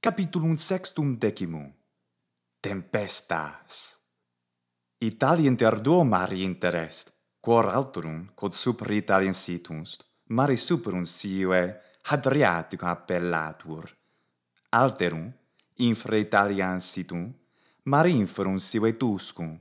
Capitulum sextum decimum Tempestas ITALIA inter duo mari interest, quor ALTERUM, quod super Italien situnst, mari superum sive Hadriatico appellatur. Alterum, infra Italian situm, mari inferum sive Tuscum.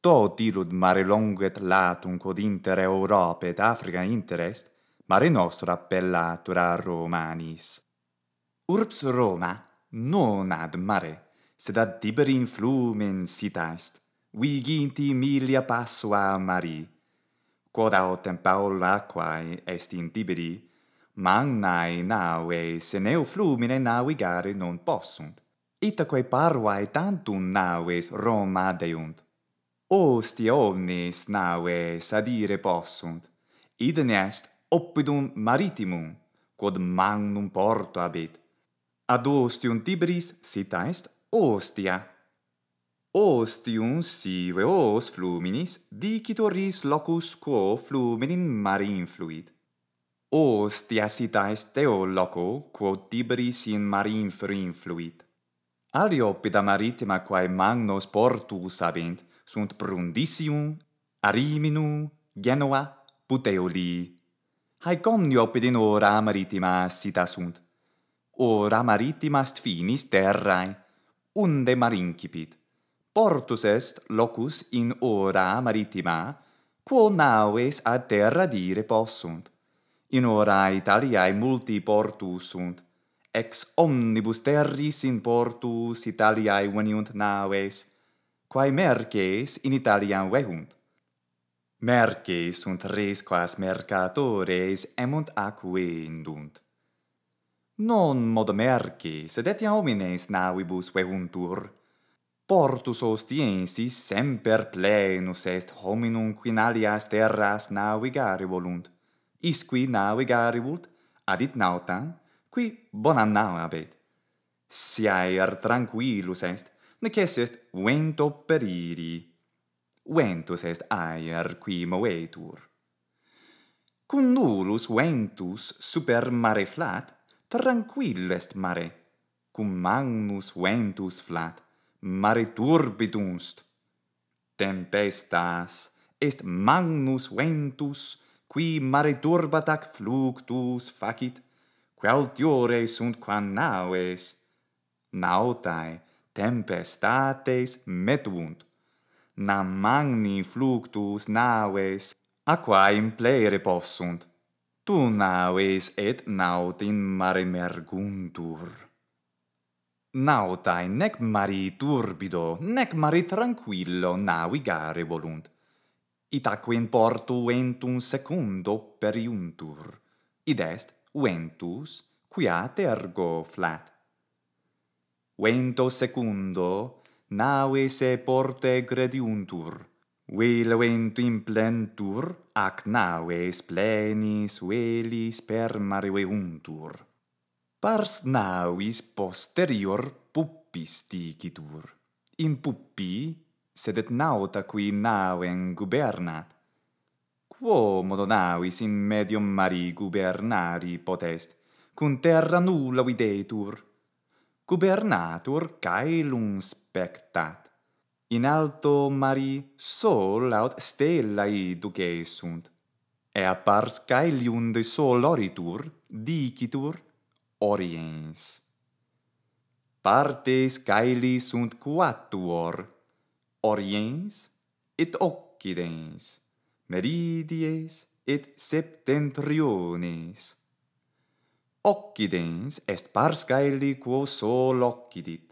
Tot ilud mare longet latum quod inter Europa et Africa interest, mare nostra appellatura Romanis. Urbs Roma non ad mare, sed ad Tiberin flumen sita est, viginti milia passua a mari. Quod autem paul aquae est in Tiberi, magnae nave seneo flumine navigare non possunt. Itaque parvae tantum naves Roma deunt. Ostia omnes naves adire possunt, idene est oppidum maritimum, quod magnum porto abit, ad ostium tibris sita est ostia. Ostium sive os fluminis dicitor locus quo fluminin mari influit. Ostia sita est teo loco quo tibris in mari infer influit. Aliopida maritima quae magnos portus abint sunt prundissium, Ariminum, Genoa, Puteoli. Haec omni opidin ora maritima sita sunt, ora maritima est finis terrae unde mar incipit portus est locus in ora maritima quo naves ad terra dire possunt in ora italiae multi portus sunt ex omnibus terris in portus italiae veniunt naves quae merces in italiam vehunt merces sunt res quas mercatores emunt aquendunt Non mod merci, sed etia homines navibus vehuntur. Portus ostiensis semper plenus est hominum quin alias terras navigare volunt. Isqui navigare vult, adit nautam, qui bona nau abet. Si aer tranquillus est, nec es est vento periri. Ventus est aer qui movetur. Cundulus ventus super mare flat, Tranquil est mare, cum magnus ventus flat, mare turbitunst. Tempestas est magnus ventus, qui mare turbat ac fluctus facit, quel sunt qua naues. Nautae tempestates metuunt, nam magni fluctus naues, aquae in possunt tu naues et naut in mare merguntur. Nautae nec mari turbido, nec mari tranquillo navigare volunt. Itaque in portu ventum secundo periuntur. Id est ventus quia tergo flat. Vento secundo nave se porte grediuntur. Velaventu in plentur, ac naves plenis velis per mare veuntur. Pars navis posterior puppis dicitur. In puppi, sedet nauta qui nauen gubernat. Quo modo navis in medium mari gubernari potest, cum terra nulla videtur? Gubernatur caelum spectat in alto mari sol aut stellae duces sunt E pars caelium de sol oritur dicitur oriens partes caeli sunt quattuor oriens et occidens meridies et septentriones occidens est pars caeli quo sol occidit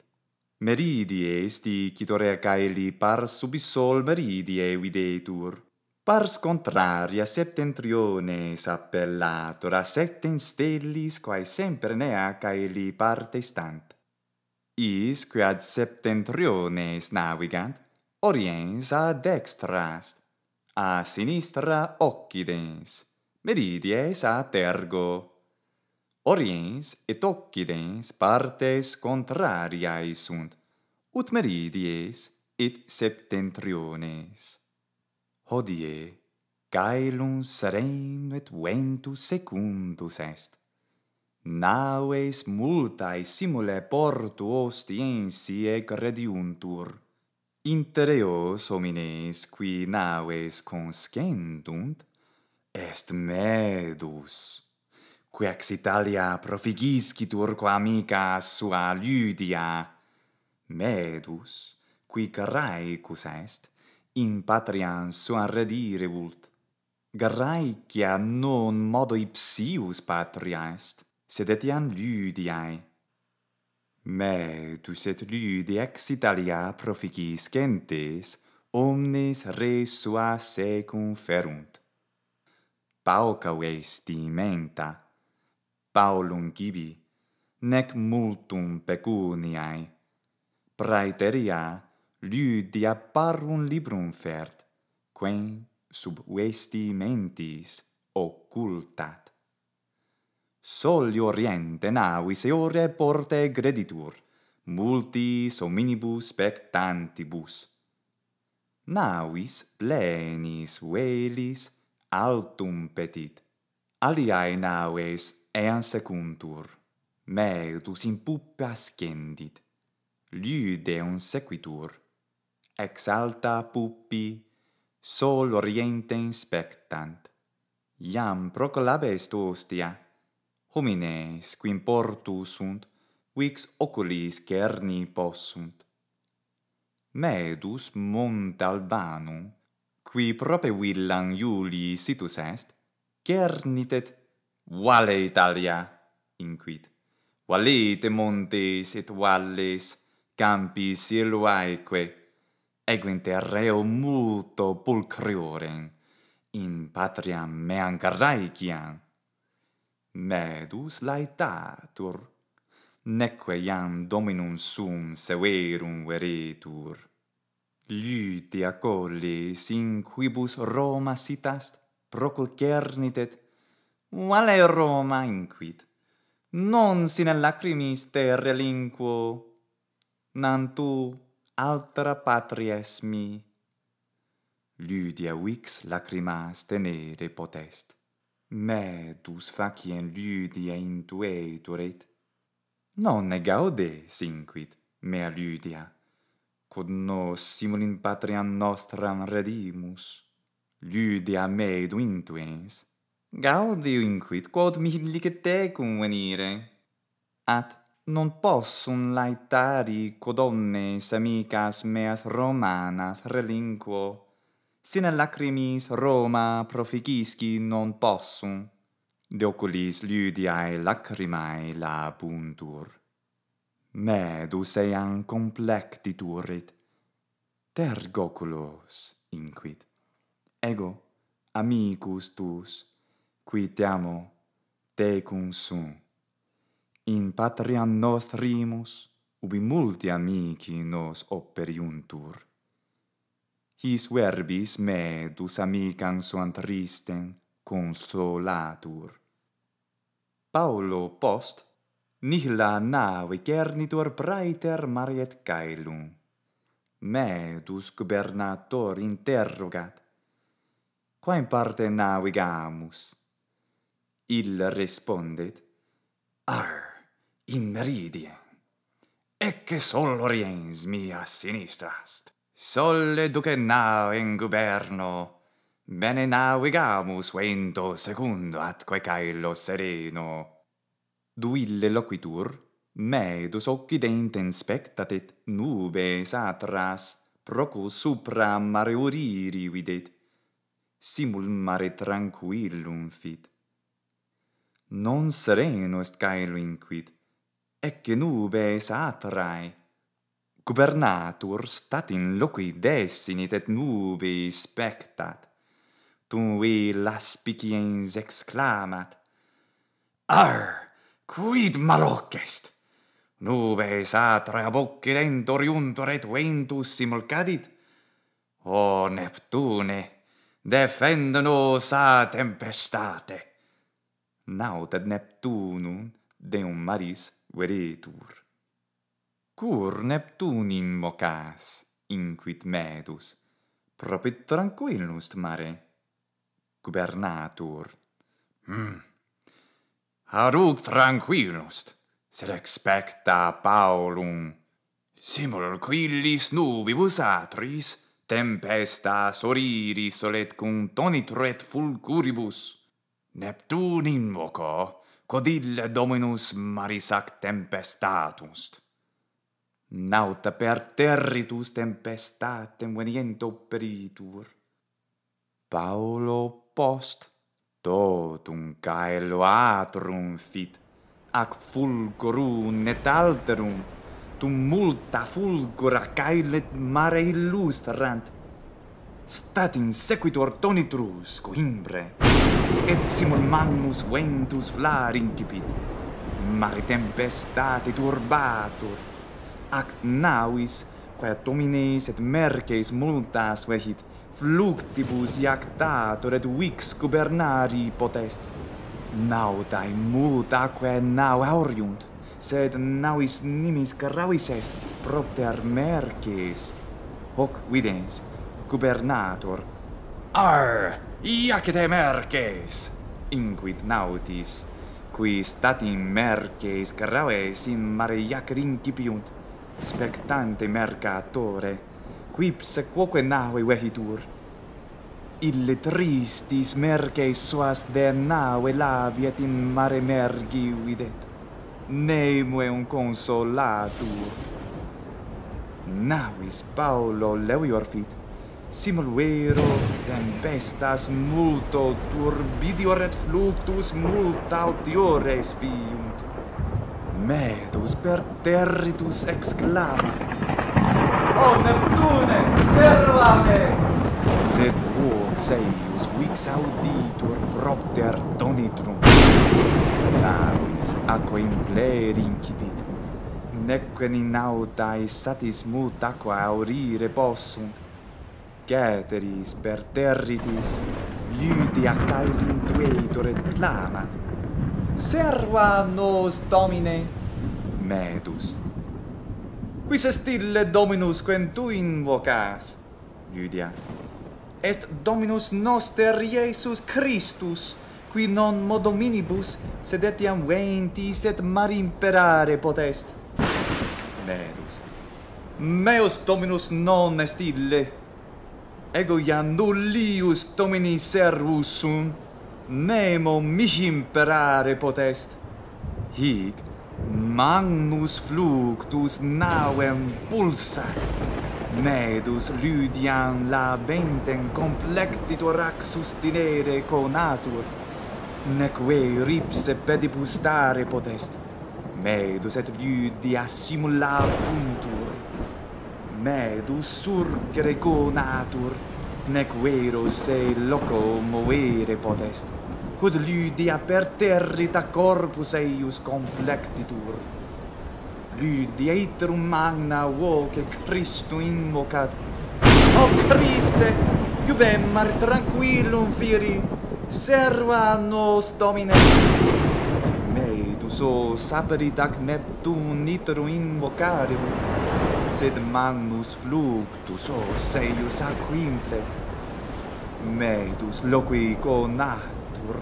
meridies di citore caeli par sub meridie videtur pars contraria appellatur a septem stellis quae semper nea caeli parte stant is quae ad navigant oriens ad dextras a sinistra occidens meridies a tergo oriens et occidens partes contrariae sunt, ut meridies et septentriones. Hodie, caelum seren et ventus secundus est. Naues multae simule portu ostiensi e crediuntur. Inter eos homines qui naues conscendunt, est medus quex ex Italia profigiscitur turco amica sua Lydia medus qui carrai est in patria sua redire vult garrai a non modo ipsius patria est sed etiam Lydia Medus tu sed ex Italia profigiscentes omnes res sua se conferunt pauca vestimenta paulum gibi, nec multum pecuniae. Praeteria lydia parum librum fert, quen sub vestimentis occultat. Soli oriente navis eore porte greditur, multis omnibus spectantibus. Navis plenis velis altum petit, aliae naves ean secuntur, meetus in puppe ascendit, lydeum sequitur, ex alta puppi sol oriente inspectant, iam proclabest ostia, homines quim portus sunt, vix oculis cerni possunt. Medus mont albanum, qui prope villam Iulii situs est, cernitet Vale Italia, inquit. Valete montes et valles, campi siluaeque, eguente reo muto pulcriorem, in patria meam graeciam. Medus laetatur, neque iam dominum sum severum veretur. Lyti acolles in quibus Roma sitast, procul cernitet, vale Roma inquit. Non sine lacrimis te relinquo, nan tu altra patria es mi. Lydia vix lacrimas tenere potest. Medus faciem Lydia intueturet. Non ne gaude, sinquit, mea Lydia, quod nos simul in patria nostram redimus. Lydia medu intuens, Gaudio in quid quod mihi licete cum venire. At non possum laetari quod omnes amicas meas romanas relinquo, sine lacrimis Roma proficisci non possum. De oculis lydiae lacrimae la puntur. Medus eam complecti turit. Tergoculos, inquit. Ego, amicus tus, qui amo te cum sum. In patria nostrimus ubi multi amici nos operiuntur. His verbis me dus amicam suam tristem consolatur. Paulo post nihla nave cernitur praeter mariet caelum. Me dus gubernator interrogat, quae in parte navigamus? Illa respondet, Ar, in meridien, ecce sol oriens mia sinistrast. Solle duce nao in guberno, bene navigamus vento secundo atque caelo sereno. Duille loquitur, medus occident inspectatet nubes atras, procus supra mare uriri videt, simul mare tranquillum fit non sereno est caelo inquit, ecce nube es atrae. Gubernatur stat in loqui desinit et nube spectat. Tu vi laspiciens exclamat, Ar, quid malocest! Nube es atrae abocident oriuntur et ventus simulcadit? O Neptune, defendo nos a tempestate!» naut ad Neptunum deum maris veretur. Cur Neptunin mocas, inquit Medus, propit tranquillust mare, gubernatur. Hmm. Haruc tranquillust, sed expecta Paulum. Simul quillis nubibus atris, tempestas oriris solet cum et fulguribus. Neptun invoco, quod ille dominus maris ac tempestatus. Nauta per territus tempestatem veniento peritur. Paulo post totum caelo atrum fit, ac fulgurum et alterum, tum multa fulgura caelet mare illustrant. Stat in sequitur tonitrus coimbre. Stat in sequitur tonitrus coimbre et simul magnus ventus flar incipit mare tempestate turbatur ac navis, quae domines et merces multas vehit fluctibus iactator et vix gubernari potest nautae mutaque nau auriunt sed nauis nimis gravis est propter merces hoc videns gubernator ar Iac et emerces, inquit nautis, qui statim merces graves in mare iac rincipiunt, spectante mercatore, quips quoque nave vehitur. Ille tristis merces suas de nave laviet in mare mergi videt, neimu e un consolatur. Navis Paolo leuior simul vero tempestas multo turbidior et fluctus multa autiores fiunt. Medus per territus exclama, O oh, Neptune, serva me! Sed uo seius vix auditur propter tonitrum, Navis aque in pleer incipit, Nequen in autae satis mut aqua aurire possunt, caeteris per territis lydia caerin tuetor et clama, serva nos domine medus quis est ille dominus quen tu invocas lydia est dominus noster iesus christus qui non modominibus, sed etiam ventis et mar imperare potest medus Meus dominus non est ille, ego iam nullius domini servus sum, nemo mihi imperare potest. Hic magnus fluctus navem pulsa, medus lydiam labentem complectitur ac sustinere conatur, neque ripse pedipustare potest, medus et lydia simulabuntur medus sur greco natur nec vero se loco movere potest quod lydia per territa corpus eius complectitur lydia iterum magna voce christo invocat o christe iubem mar tranquillum firi serva nos domine medus os aperit ac neptun iterum invocarium sed mannus fluctus o seius aquintret medus loqui conatur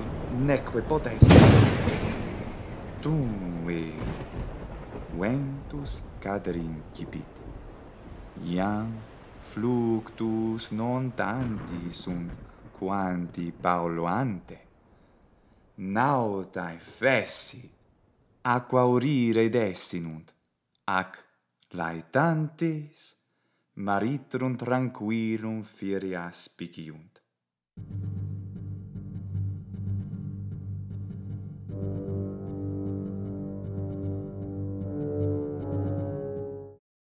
neque potest tu ventus cadrin gibit iam fluctus non tanti sunt quanti paulo ante nautae fessi aqua urire ac laetantes maritrum tranquillum fieri aspiciunt. Thank you.